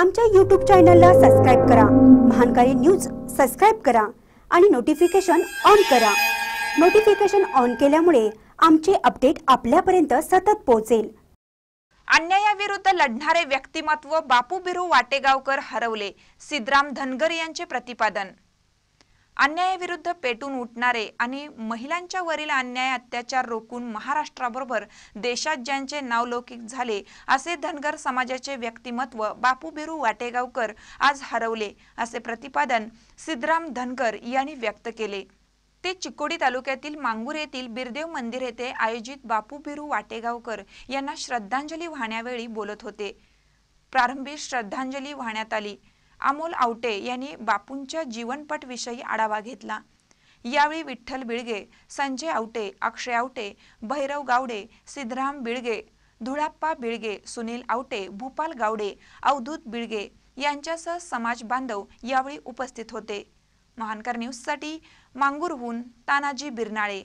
आमच्या यूट्यूब चॅनलला सबस्क्राईब करा महानकारी न्यूज सबस्क्राईब करा आणि नोटिफिकेशन ऑन करा नोटिफिकेशन ऑन केल्यामुळे आमचे अपडेट आपल्यापर्यंत सतत पोहोचेल अन्यायाविरुद्ध लढणारे व्यक्तिमत्व बापू बिरू वाटेगावकर हरवले सिद्राम धनगर यांचे प्रतिपादन अन्यायाविरुद्ध पेटून उठणारे आणि महिलांच्या वरील अन्याय अत्याचार रोखून महाराष्ट्राबरोबर देशात ज्यांचे नावलौकिक झाले असे धनगर समाजाचे व्यक्तिमत्व बापू बिरू वाटेगावकर आज हरवले असे प्रतिपादन सिद्धराम धनगर यांनी व्यक्त केले ते चिकोडी तालुक्यातील मांगूर येथील बिरदेव मंदिर येथे आयोजित बापू बिरू वाटेगावकर यांना श्रद्धांजली वाहण्यावेळी बोलत होते प्रारंभी श्रद्धांजली वाहण्यात आली अमोल आवटे यांनी बापूंच्या जीवनपटविषयी आढावा घेतला यावेळी विठ्ठल बिळगे संजय आवटे अक्षय आवटे भैरव गावडे सिद्धराम बिळगे धुळाप्पा बिळगे सुनील आवटे भूपाल गावडे अवधूत बिळगे यांच्यासह समाज बांधव यावेळी उपस्थित होते महानकर न्यूजसाठी मांगूरहून तानाजी बिरनाळे